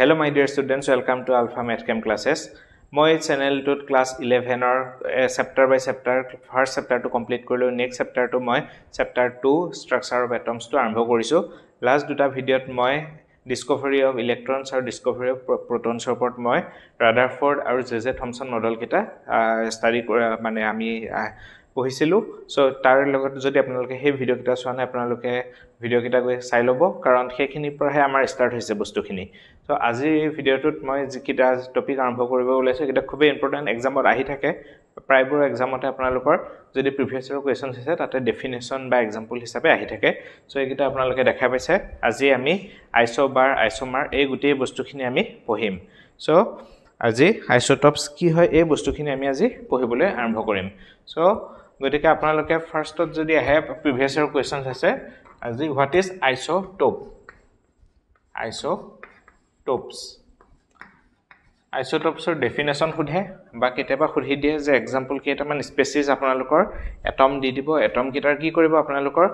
Hello' my dear students welcome to alpha math chem classes মই চেনেলটোত class ইলেভেনৰ chapter by chapter first চেপ্টাৰটো complete কৰিলোঁ next চেপ্টাৰটো মই চেপ্টাৰ টু ষ্ট্ৰাকচাৰ অফ এটমছটো আৰম্ভ কৰিছোঁ লাষ্ট দুটা ভিডিঅ'ত মই ডিস্কভাৰী অফ ইলেক্ট্ৰনছ আৰু ডিস্কভাৰী অফ প্ৰটনছৰ ওপৰত মই ৰাডাৰ ফৰ্ড আৰু জে জে থমছন মডেলকেইটা ষ্টাডি মানে আমি পঢ়িছিলোঁ চ' তাৰ লগত যদি আপোনালোকে সেই ভিডিঅ'কেইটা চোৱা নাই আপোনালোকে ভিডিঅ'কেইটা গৈ চাই ল'ব কাৰণ সেইখিনিৰ পৰাহে আমাৰ ষ্টাৰ্ট হৈছে বস্তুখিনি ত' আজিৰ ভিডিঅ'টোত মই যিকেইটা টপিক আৰম্ভ কৰিব ওলাইছোঁ সেইকেইটা খুবেই ইম্পৰ্টেণ্ট এক্সামত আহি থাকে প্ৰায়বোৰ এক্সামতে আপোনালোকৰ যদি প্ৰিভিয়াছৰ ইয়েৰৰ আছে তাতে ডেফিনেশ্যন বা এক্সাম্পল হিচাপে আহি থাকে চ' এইকেইটা আপোনালোকে দেখা পাইছে আজি আমি আইচ' বাৰ আইচ' মাৰ এই গোটেই বস্তুখিনি আমি পঢ়িম চ' আজি আইচ'টপছ কি হয় এই বস্তুখিনি আমি আজি পঢ়িবলৈ আৰম্ভ কৰিম চ' গতিকে আপোনালোকে ফাৰ্ষ্টত যদি আহে প্ৰিভিয়াছৰ ইয়েৰৰ কুৱেশ্যনছ আছে আজি হোৱাট ইজ আইচটপ আইচটপছ আইচটপছৰ ডেফিনেশ্যন সোধে বা কেতিয়াবা সুধি দিয়ে যে এক্সাম্পল কেইটামান স্পেচিজ আপোনালোকৰ এটম দি দিব এটমকেইটাৰ কি কৰিব আপোনালোকৰ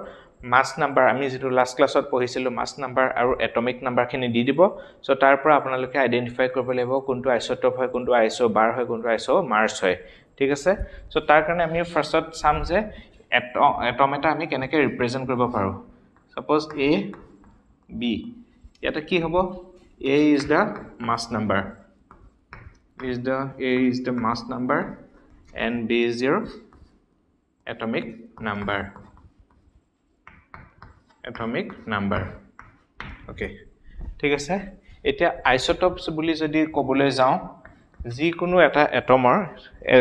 মাছ নাম্বাৰ আমি যিটো লাষ্ট ক্লাছত পঢ়িছিলোঁ মাছ নাম্বাৰ আৰু এটমিক নাম্বাৰখিনি দি দিব চ' তাৰ পৰা আপোনালোকে আইডেণ্টিফাই কৰিব লাগিব কোনটো আইচটপ হয় কোনটো আইচঅ' বাৰ হয় কোনটো আইচঅ' মাৰ্চ হয় ঠিক আছে চ' তাৰ কাৰণে আমি ফাৰ্ষ্টত চাম যে এট এটম এটা আমি কেনেকৈ ৰিপ্ৰেজেণ্ট কৰিব পাৰোঁ suppose a b yata ki hobo a is the mass number is the a is the mass number and b is your atomic number atomic number okay thik ase eta isotopes boli jodi kobule jao যিকোনো এটা এটমৰ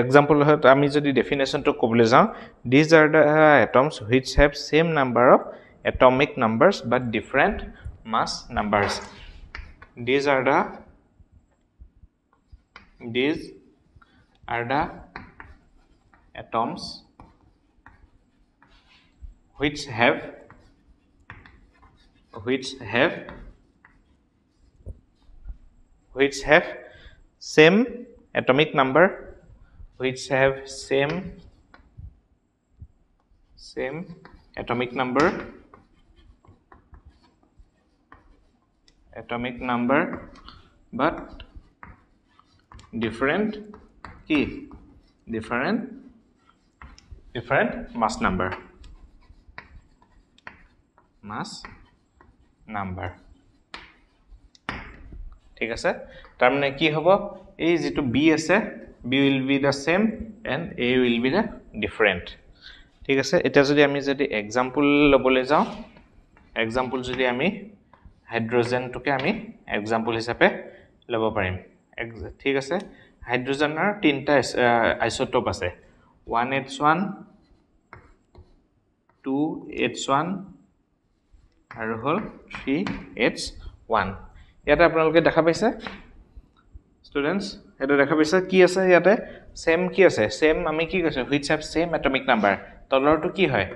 example আমি যদি ডেফিনেশ্যনটো ক'বলৈ যাওঁ these are the atoms which have same number of atomic numbers but different mass numbers these are the these are the atoms which have which have which have same atomic number which have same same atomic number atomic number but different key different different mass number mass number ঠিক আছে তাৰমানে কি হ'ব এই যিটো B আছে B will be the same and A will be the different ঠিক আছে এতিয়া যদি আমি যদি এক্সাম্পল ল'বলৈ যাওঁ এক্সাম্পল যদি আমি হাইড্ৰজেনটোকে আমি এক্সাম্পল হিচাপে ল'ব পাৰিম ঠিক আছে হাইড্ৰজেনৰ তিনিটা আইচটপ আছে one H one two H one আৰু হ'ল থ্ৰী এইটছ ওৱান ইয়াতে আপোনালোকে দেখা পাইছে ষ্টুডেণ্টছ সেইটো দেখা পাইছে কি আছে ইয়াতে ছেম কি আছে ছেম আমি কি কৈছোঁ which have same atomic number তলৰটো কি হয়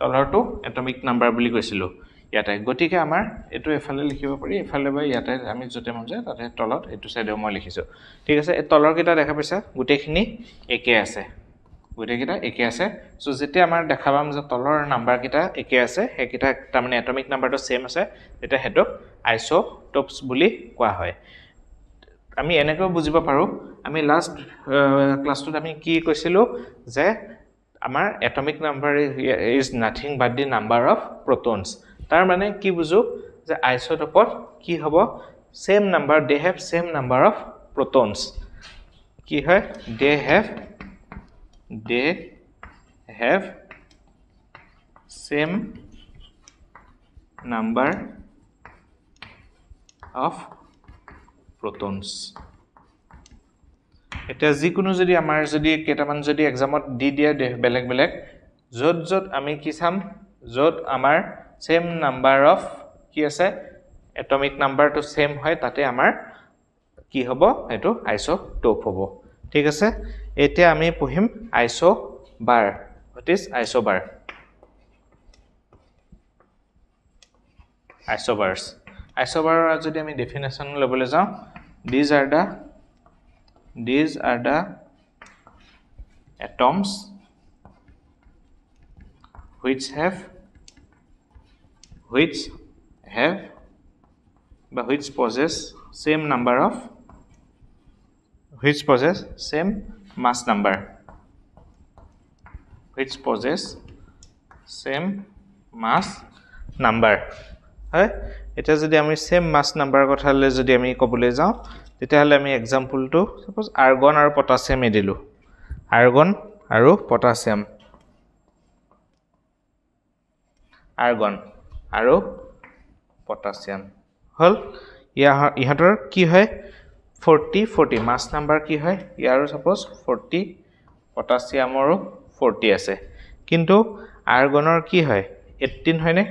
তলৰটো এটমিক নাম্বাৰ বুলি কৈছিলোঁ ইয়াতে গতিকে আমাৰ এইটো এফালে লিখিব পাৰি এফালে বা ইয়াতে আমি য'তে মন যায় তাতে তলত এইটো চাইডেও মই লিখিছোঁ ঠিক আছে এই তলৰকেইটা দেখা পাইছে গোটেইখিনি একে আছে গোটেইকেইটা একে আছে চ' যেতিয়া আমাৰ দেখা পাম যে তলৰ নাম্বাৰকেইটা একে আছে সেইকেইটা তাৰমানে এটমিক নাম্বাৰটো ছেইম আছে তেতিয়া সেইটোক আইচ' টপছ বুলি কোৱা হয় আমি এনেকৈও বুজিব পাৰোঁ আমি লাষ্ট ক্লাছটোত আমি কি কৈছিলোঁ যে আমাৰ atomic number is nothing but the number of protons তাৰমানে কি বুজো যে আইচটপত কি হ'ব same number they have same number of protons কি হয় they have they have same number of protons এতিয়া যিকোনো যদি আমাৰ যদি কেইটামান যদি এক্সামত দি দিয়ে বেলেগ বেলেগ য'ত য'ত আমি কি চাম য'ত আমাৰ सेम नम्बर अफ कि एटमिक नम्बर तो सेम है ताते आमार की हम सो आइसोटोप हम ठीक है এতিয়া আমি পুহিম আইচো বাৰ হট ইজ আইচো বাৰ আইচো বাৰ্ছ আইচো বাৰৰ যদি আমি ডেফিনেশ্যন ল'বলৈ যাওঁ these are the these are the atoms which have which have but which possess same number of which possess same mass number which possess same mass number হয় এতিয়া যদি আমি চেম মাছ নাম্বাৰ কথালৈ যদি আমি ক'বলৈ যাওঁ তেতিয়াহ'লে আমি এক্সাম্পলটো চাপ'জ আৰ্গন আৰু পটাচিয়াম এই দিলোঁ আৰ্গন আৰু পটাচিয়াম আৰ্গন আৰু পটাছিয়াম হ'ল ইহঁতৰ কি হয় ফৰ্টি ফৰ্টি মাছ নাম্বাৰ কি হয় ইয়াৰো ছাপ'জ ফৰ্টি পটাছিয়ামৰো ফৰ্টি আছে কিন্তু আৰ্গনৰ কি হয় এইটিন হয়নে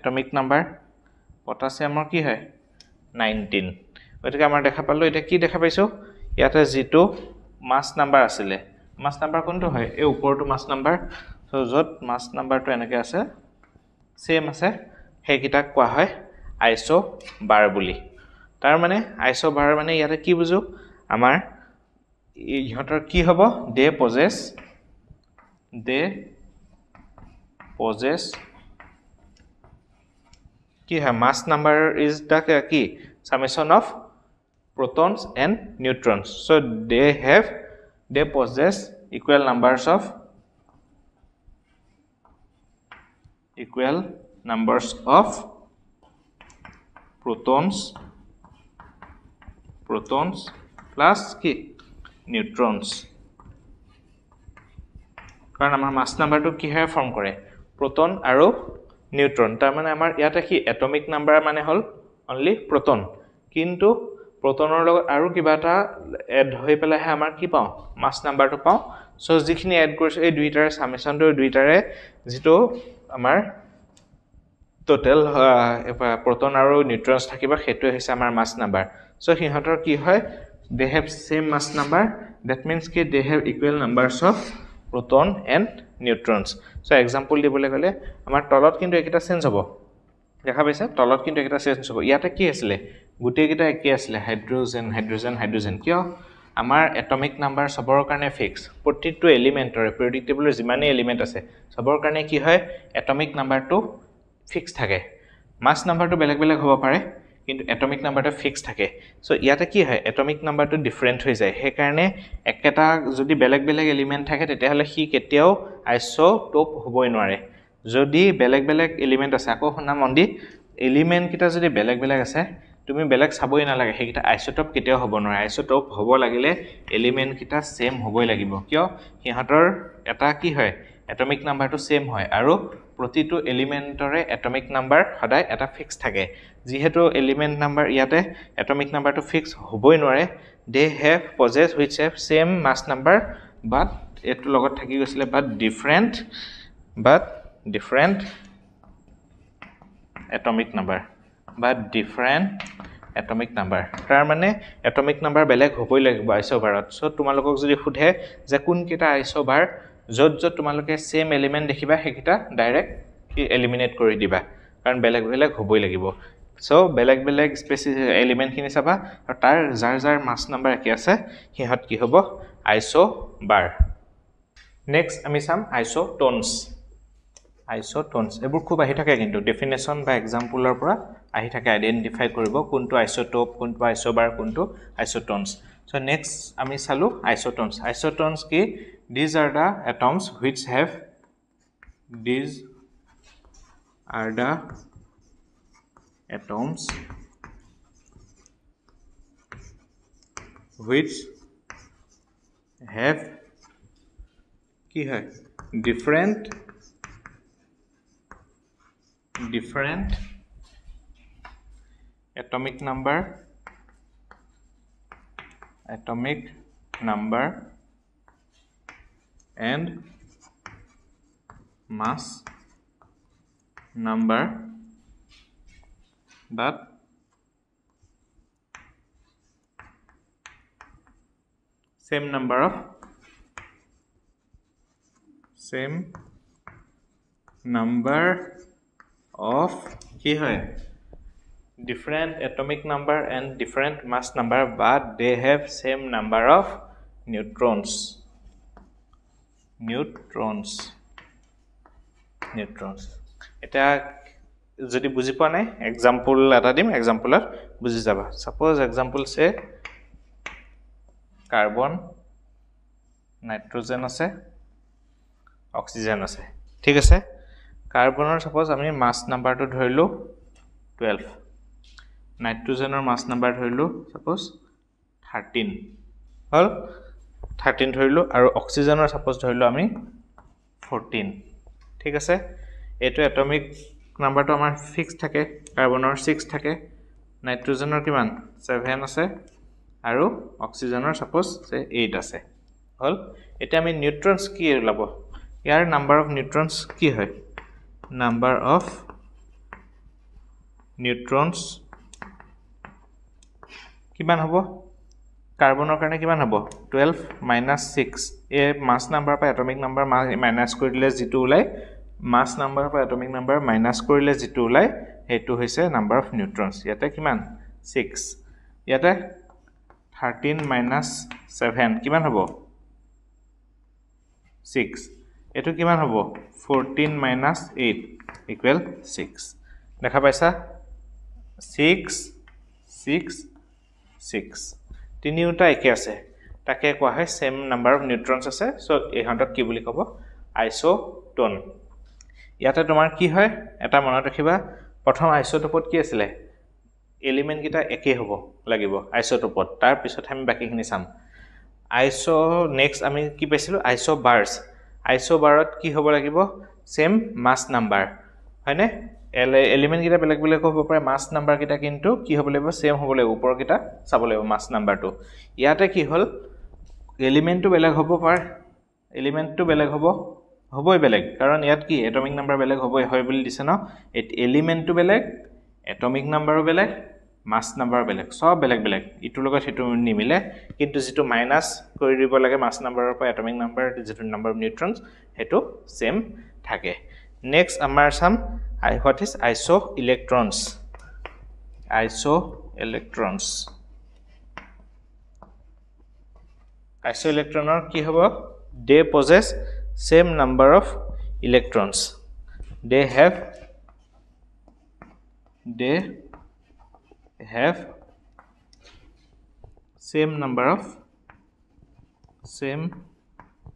এটমিক নাম্বাৰ পটাছিয়ামৰ কি হয় নাইনটিন গতিকে আমাৰ দেখা পালোঁ এতিয়া কি দেখা পাইছোঁ ইয়াতে যিটো মাছ নাম্বাৰ আছিলে মাছ নাম্বাৰ কোনটো হয় এই ওপৰটো মাছ নাম্বাৰ চ' য'ত মাছ নাম্বাৰটো এনেকৈ আছে ছেম আছে সেইকেইটাক কোৱা হয় আইচ' বাৰ বুলি তাৰমানে আইচ' বাৰ মানে ইয়াতে কি বুজো আমাৰ ইহঁতৰ কি হ'ব দে প্ৰজেছ দে প্ৰজেছ কি হয় মাছ নাম্বাৰ ইজ দা কি summation of protons and neutrons so' they have they possess equal numbers of equal numbers of protons protons plus কি নিউট্রনস কাৰণ আমাৰ মাছ নাম্বাৰটো কিহেৰে ফৰ্ম কৰে প্ৰটন আৰু নিউট্ৰন তাৰমানে আমাৰ ইয়াতে কি এটমিক নাম্বাৰ মানে হ'ল অনলি প্ৰটন কিন্তু প্ৰটনৰ লগত আৰু কিবা এটা এড হৈ পেলাইহে আমাৰ কি পাওঁ মাছ নাম্বাৰটো পাওঁ চ' যিখিনি এড কৰিছোঁ এই দুইটাৰে চামেশ্যনটো দুইটাৰে যিটো আমাৰ টোটেল প্ৰ'টন আৰু নিউট্ৰনছ থাকিব সেইটোৱে হৈছে আমাৰ মাছ নাম্বাৰ চ' সিহঁতৰ কি হয় they have same mass number that means কি they have equal numbers of proton and neutrons so' example দিবলৈ গ'লে আমাৰ তলত কিন্তু এইকেইটা চেঞ্জ হ'ব দেখা পাইছে তলত কিন্তু এইকেইটা চেঞ্জ হ'ব ইয়াতে কি আছিলে গোটেইকেইটা একে আছিলে হাইড্ৰ'জেন হাইড্ৰ'জেন হাইড্ৰ'জেন কিয় আমাৰ এটমিক নাম্বাৰ চবৰ কাৰণে ফিক্স প্ৰতিটো এলিমেণ্টৰে প্ৰডিক্টেবলৰ যিমানেই এলিমেণ্ট আছে চবৰ কাৰণে কি হয় এটমিক নাম্বাৰটো ফিক্স থাকে মাছ নাম্বাৰটো বেলেগ বেলেগ হ'ব পাৰে কিন্তু এটমিক নাম্বাৰটো ফিক্স থাকে চ' ইয়াতে কি হয় এটমিক নাম্বাৰটো ডিফাৰেণ্ট হৈ যায় সেইকাৰণে একেটা যদি বেলেগ বেলেগ এলিমেণ্ট থাকে তেতিয়াহ'লে সি কেতিয়াও আইচ' টপ হ'বই নোৱাৰে যদি বেলেগ বেলেগ এলিমেণ্ট আছে আকৌ শুনা মন্দি এলিমেণ্টকেইটা যদি বেলেগ বেলেগ আছে তুমি বেলেগ চাবই নালাগে সেইকেইটা আইচ' টপ কেতিয়াও হ'ব নোৱাৰে আইচ' টপ হ'ব লাগিলে এলিমেণ্টকেইটা ছেম হ'বই লাগিব কিয় সিহঁতৰ এটা কি হয় এটমিক নাম্বাৰটো ছেম হয় আৰু প্ৰতিটো এলিমেণ্টৰে এটমিক নাম্বাৰ সদায় এটা ফিক্স থাকে যিহেতু এলিমেণ্ট নাম্বাৰ ইয়াতে এটমিক নাম্বাৰটো ফিক্স হ'বই নোৱাৰে they have possess which have same mass number but এইটোৰ লগত থাকি গৈছিলে but different but different atomic number but different atomic number তাৰমানে এটমিক নাম্বাৰ বেলেগ হ'বই লাগিব আইচ অভাৰত চ' তোমালোকক যদি সোধে যে কোনকেইটা আইচ অভাৰ য'ত য'ত তোমালোকে ছেম এলিমেণ্ট দেখিবা সেইকেইটা ডাইৰেক্ট এলিমিনেট কৰি দিবা কাৰণ বেলেগ বেলেগ হ'বই লাগিব চ' বেলেগ বেলেগ স্পেচি এলিমেণ্টখিনি চাবা আৰু তাৰ যাৰ যাৰ মাছ নাম্বাৰ একে আছে সিহঁত কি হ'ব আইচ' বাৰ নেক্সট আমি চাম আইচ' টনছ আইচ' টনছ এইবোৰ খুব আহি থাকে কিন্তু ডেফিনেশ্যন বা এক্সাম্পলৰ পৰা আহি থাকে আইডেণ্টিফাই কৰিব কোনটো আইচ' টপ কোনটো আইচ' বাৰ কোনটো আইচ' টনছ চ' নেক্সট আমি চালোঁ আইচ' টনছ আইচ' টনছ কি these are the atoms which have these are the atoms which have different different atomic number atomic number and mass number that same number of same number of কি হয় different atomic number and different mass number but they have same number of neutrons নিউট্ৰনছ নিউট্ৰনছ এতিয়া যদি বুজি পোৱা নাই example এটা দিম এক্সাম্পলত বুজি যাবা ছাপ'জ এক্সাম্পল আছে কাৰ্বন নাইট্ৰজেন আছে অক্সিজেন আছে ঠিক আছে কাৰ্বনৰ ছাপ'জ আমি মাছ নাম্বাৰটো ধৰিলোঁ টুৱেলভ নাইট্ৰজেনৰ মাছ নাম্বাৰ ধৰিলোঁ ছাপ'জ থাৰ্টিন হ'ল থাৰ্টিন ধৰিলোঁ আৰু অক্সিজেনৰ চাপ'জ ধৰিলোঁ আমি ফৰ্টিন ঠিক আছে এইটো এটমিক নাম্বাৰটো আমাৰ ফিক্স থাকে কাৰ্বনৰ ছিক্স থাকে নাইট্ৰজেনৰ কিমান ছেভেন আছে আৰু অক্সিজেনৰ চাপ'জ এইট আছে হ'ল এতিয়া আমি নিউট্ৰনছ কি ওলাব ইয়াৰ নাম্বাৰ অফ নিউট্ৰনছ কি হয় নাম্বাৰ অফ নিউট্ৰনছ কিমান হ'ব কাৰ্বনৰ কাৰণে কিমান হ'ব টুৱেল্ভ মাইনাছ ছিক্স এই মাছ নাম্বাৰৰ পৰা এটমিক নাম্বাৰ মাছ মাইনাছ কৰি দিলে যিটো ওলায় মাছ নাম্বাৰৰ পৰা এটমিক নাম্বাৰ মাইনাছ কৰিলে যিটো ওলায় সেইটো হৈছে নাম্বাৰ অফ নিউট্ৰনছ ইয়াতে কিমান ছিক্স ইয়াতে থাৰ্টিন মাইনাছ ছেভেন কিমান হ'ব ছিক্স এইটো কিমান হ'ব fourteen minus eight equal six দেখা পাইছা ছিক্স ছিক্স ছিক্স তিনিওটা একে আছে তাকে কোৱা হয় ছেম নাম্বাৰ অফ নিউট্ৰনছ আছে চ' এইহঁতক কি বুলি ক'ব আইচ'টন ইয়াতে তোমাৰ কি হয় এটা মনত ৰাখিবা প্ৰথম আইচ' টোপত কি আছিলে এলিমেণ্টকেইটা একেই হ'ব লাগিব আইচ' টোপত তাৰপিছতহে আমি বাকীখিনি চাম আইচ' নেক্সট আমি কি পাইছিলোঁ আইচ' বাৰ্ছ আইচ' বাৰত কি হ'ব লাগিব ছেম মাছ নাম্বাৰ হয়নে এলে এলিমেণ্টকেইটা বেলেগ বেলেগ হ'ব পাৰে মাছ নাম্বাৰকেইটা কিন্তু কি হ'ব লাগিব ছেম হ'ব লাগিব ওপৰকেইটা চাব লাগিব মাছ নাম্বাৰটো ইয়াতে কি হ'ল এলিমেণ্টটো বেলেগ হ'ব পাৰে এলিমেণ্টটো বেলেগ হ'ব হ'বই বেলেগ কাৰণ ইয়াত কি এটমিক নাম্বাৰ বেলেগ হ'বই হয় বুলি দিছে ন এলিমেণ্টটো বেলেগ এটমিক নাম্বাৰো বেলেগ মাছ নাম্বাৰ বেলেগ চব বেলেগ বেলেগ ইটোৰ লগত সেইটো নিমিলে কিন্তু যিটো মাইনাছ কৰি দিব লাগে মাছ নাম্বাৰৰ পৰা এটমিক নাম্বাৰ যিটো নাম্বাৰ অফ নিউট্ৰনছ সেইটো ছেম থাকে নেক্সট আমাৰ চাম I what is I saw electrons. I saw electrons. Isoelectron or ki hava? They possess same number of electrons. They have they have same number of same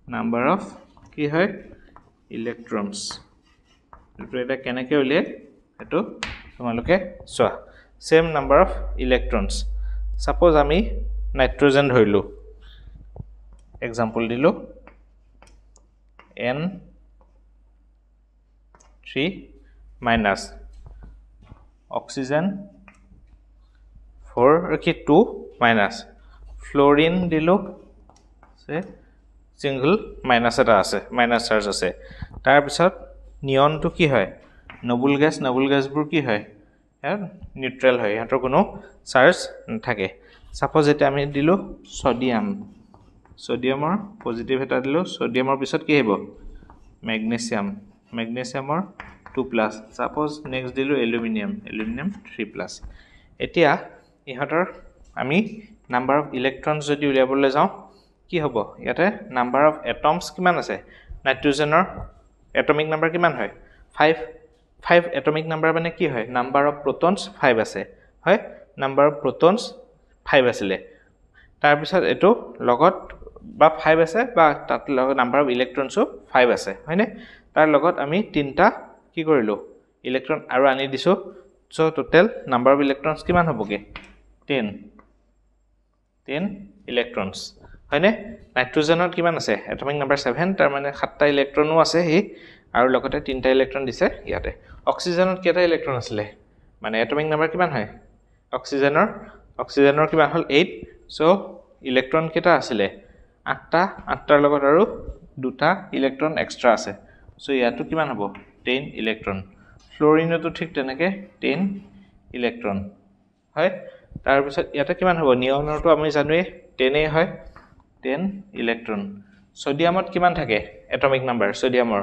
number of ki hai? electrons. এইটো এটা কেনেকৈ উলিয়াই সেইটো তোমালোকে চোৱা same number of electrons suppose আমি nitrogen ধৰিলোঁ example দিলোঁ N three minus oxygen for ৰাখি টু মাইনাছ ফ্ল'ৰিন দিলোঁ চে ছিংগল মাইনাছ এটা আছে মাইনাছ চাৰ্জ আছে তাৰপিছত নিয়নটো কি হয় নবুল গেছ নবুল গেছবোৰ কি হয় নিউট্ৰেল হয় সিহঁতৰ কোনো চাৰ্জ নাথাকে ছাপ'জ এতিয়া আমি দিলোঁ ছডিয়াম ছডিয়ামৰ পজিটিভ এটা দিলোঁ ছডিয়ামৰ পিছত কি আহিব মেগনেচিয়াম মেগনেচিয়ামৰ টু প্লাছ ছাপ'জ নেক্সট দিলোঁ এলুমিনিয়াম এলুমিনিয়াম থ্ৰী প্লাছ এতিয়া ইহঁতৰ আমি নাম্বাৰ অফ ইলেক্ট্ৰনছ যদি উলিয়াবলৈ যাওঁ কি হ'ব ইয়াতে নাম্বাৰ অফ এটমছ কিমান আছে নাইট্ৰজেনৰ এটমিক নাম্বাৰ কিমান হয় ফাইভ ফাইভ এটমিক নাম্বাৰ মানে কি হয় নাম্বাৰ অফ প্ৰট'নছ ফাইভ আছে হয় নাম্বাৰ অফ প্ৰট'নছ ফাইভ আছিলে তাৰপিছত এইটো লগত বা ফাইভ আছে বা তাত লগত নাম্বাৰ অফ ইলেক্ট্ৰনছো ফাইভ আছে হয়নে তাৰ লগত আমি তিনিটা কি কৰিলোঁ ইলেক্ট্ৰন আৰু আনি দিছোঁ so' total number of electrons কিমান হ'বগৈ টেন টেন ইলেক্ট্ৰনছ হয়নে নাইট্ৰজেনত কিমান আছে এটমিক নাম্বাৰ ছেভেন তাৰমানে সাতটা ইলেক্ট্ৰনো আছে সি আৰু লগতে তিনিটা ইলেক্ট্ৰন দিছে ইয়াতে অক্সিজেনত কেইটা ইলেক্ট্ৰন আছিলে মানে এটমিক নাম্বাৰ কিমান হয় অক্সিজেনৰ অক্সিজেনৰ কিমান হ'ল এইট চ' ইলেক্ট্ৰন কেইটা আছিলে আঠটা আঠটাৰ লগত আৰু দুটা ইলেক্ট্ৰন এক্সট্ৰা আছে চ' ইয়াতো কিমান হ'ব টেন ইলেক্ট্ৰন ফ্ল'ৰিনতো ঠিক তেনেকৈ টেন ইলেক্ট্ৰন হয় তাৰপিছত ইয়াতে কিমান হ'ব নিয়নৰটো আমি জানোৱেই টেনেই হয় টেন ইলেক্ট্ৰন ছডিয়ামত কিমান থাকে এটমিক নাম্বাৰ ছডিয়ামৰ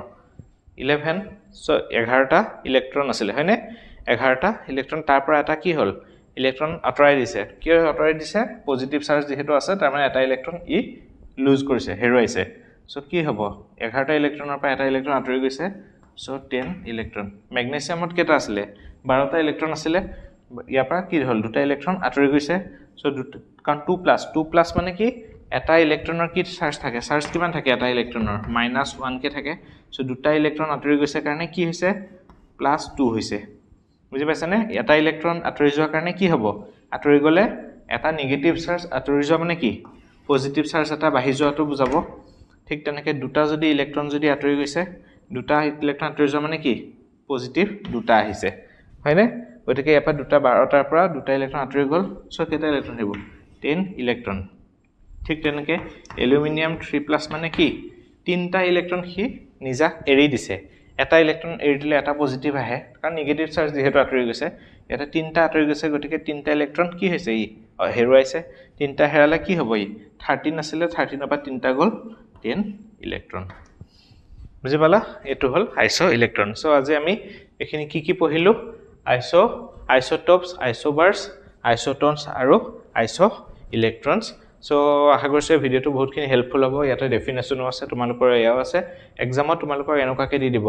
ইলেভেন চ এঘাৰটা ইলেক্ট্ৰন আছিলে হয়নে এঘাৰটা ইলেক্ট্ৰন তাৰপৰা এটা কি হ'ল ইলেক্ট্ৰন আঁতৰাই দিছে কিয় আঁতৰাই দিছে পজিটিভ চাৰ্জ যিহেতু আছে তাৰমানে এটা ইলেক্ট্ৰন ই লুজ কৰিছে হেৰুৱাইছে ছ' কি হ'ব এঘাৰটা ইলেক্ট্ৰনৰ পৰা এটা ইলেক্ট্ৰন আঁতৰি গৈছে ছ' টেন ইলেক্ট্ৰন মেগনেচিয়ামত কেইটা আছিলে বাৰটা ইলেক্ট্ৰন আছিলে ইয়াৰ পৰা কি হ'ল দুটা ইলেক্ট্ৰন আঁতৰি গৈছে ছ' দু কাৰণ টু প্লাছ টু প্লাছ মানে কি এটা ইলেক্ট্ৰনৰ কি চাৰ্জ থাকে চাৰ্জ কিমান থাকে এটা ইলেক্ট্ৰনৰ মাইনাছ ওৱানকৈ থাকে চ' দুটা ইলেক্ট্ৰন আঁতৰি গৈছে কাৰণে কি হৈছে প্লাছ টু হৈছে বুজি পাইছেনে এটা ইলেক্ট্ৰন আঁতৰি যোৱাৰ কাৰণে কি হ'ব আঁতৰি গ'লে এটা নিগেটিভ চাৰ্জ আঁতৰি যোৱা মানে কি পজিটিভ চাৰ্জ এটা বাঢ়ি যোৱাটো বুজাব ঠিক তেনেকৈ দুটা যদি ইলেক্ট্ৰন যদি আঁতৰি গৈছে দুটা ইলেক্ট্ৰন আঁতৰি যোৱা মানে কি পজিটিভ দুটা আহিছে হয়নে গতিকে ইয়াৰ পৰা দুটা বাৰটাৰ পৰা দুটা ইলেক্ট্ৰন আঁতৰি গ'ল চ' কেইটা ইলেক্ট্ৰন আহিব টেন ইলেক্ট্ৰন ঠিক তেনেকৈ এলুমিনিয়াম থ্ৰী প্লাছ মানে কি তিনিটা ইলেক্ট্ৰন সি নিজাক এৰি দিছে এটা ইলেক্ট্ৰন এৰি দিলে এটা পজিটিভ আহে কাৰণ নিগেটিভ চাৰ্জ যিহেতু আঁতৰি গৈছে ইয়াতে তিনিটা আঁতৰি গৈছে গতিকে তিনিটা ইলেক্ট্ৰন কি হৈছে ই হেৰুৱাইছে তিনিটা হেৰালে কি হ'ব ই থাৰ্টিন আছিলে থাৰ্টিনৰ পৰা তিনিটা গ'ল টেন ইলেক্ট্ৰন বুজি পালা এইটো হ'ল আইচ' ইলেক্ট্ৰন চ' আজি আমি এইখিনি কি কি পঢ়িলোঁ আইচ' আইচ'টপছ আইচ'বাৰ্ছ আইচ'টনছ আৰু আইচ' ইলেক্ট্ৰনছ চ' আশা কৰিছোঁ এই ভিডিঅ'টো বহুতখিনি হেল্পফুল হ'ব ইয়াতে ডেফিনেশ্যনো আছে তোমালোকৰ এয়াও আছে এক্সামত তোমালোকৰ এনেকুৱাকৈ দি দিব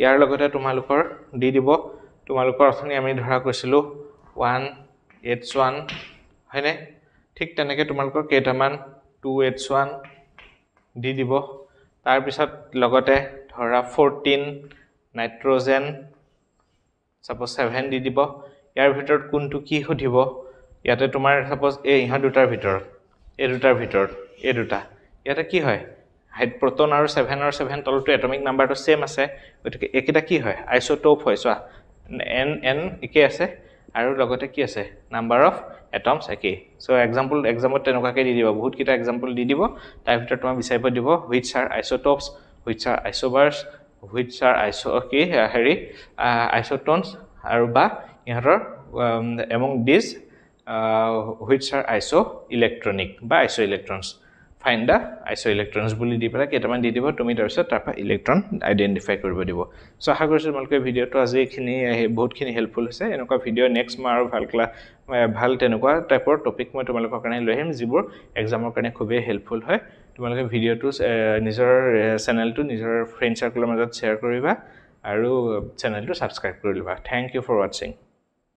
ইয়াৰ লগতে তোমালোকৰ দি দিব তোমালোকৰ অথনি আমি ধৰা কৈছিলোঁ ওৱান এইটছ ওৱান হয়নে ঠিক তেনেকৈ তোমালোকৰ কেইটামান টু এইটছ ওৱান দি দিব তাৰপিছত লগতে ধৰা ফৰ্টিন নাইট্ৰজেন চাপ'জ ছেভেন দি দিব ইয়াৰ ভিতৰত কোনটো কি সুধিব ইয়াতে তোমাৰ চাপ'জ এই ইহঁত দুটাৰ ভিতৰত এই দুটাৰ ভিতৰত এই দুটা ইয়াতে কি হয় হাইড প্ৰট'ন আৰু ছেভেন আৰু ছেভেন তলতো এটমিক নাম্বাৰটো ছেম আছে গতিকে এইকেইটা কি হয় আইচ'টোপ হয় চোৱা এন এন একেই আছে আৰু লগতে কি আছে নাম্বাৰ অফ এটমছ একেই চ' এক্সাম্পল এক্সামত তেনেকুৱাকৈ দি দিব বহুতকেইটা এক্সাম্পল দি দিব তাৰ ভিতৰত তোমাক বিচাৰিব দিব which are isotopes which are isobars which ছাৰ আইচ' কি হেৰি আইচ'টনছ আৰু বা ইহঁতৰ among these which are isoelectronic বা isoelectrons find the isoelectrons বুলি দি পেলাই কেইটামান দি দিব তুমি তাৰপিছত তাৰপৰা ইলেক্ট্ৰন আইডেণ্টিফাই কৰিব দিব চ' আশা কৰিছোঁ তোমালোকে ভিডিঅ'টো আজি এইখিনি বহুতখিনি হেল্পফুল হৈছে এনেকুৱা ভিডিঅ' নেক্সট মই আৰু ভাল ক্লা ভাল তেনেকুৱা টাইপৰ টপিক মই তোমালোকৰ কাৰণে লৈ আহিম যিবোৰ এক্সামৰ কাৰণে খুবেই হেল্পফুল হয় তোমালোকে ভিডিঅ'টো নিজৰ চেনেলটো নিজৰ ফ্ৰেণ্ড চাৰ্কলৰ মাজত শ্বেয়াৰ কৰিবা আৰু চেনেলটো ছাবস্ক্ৰাইব কৰি ল'বা থেংক ইউ ফৰ ৱাটছিং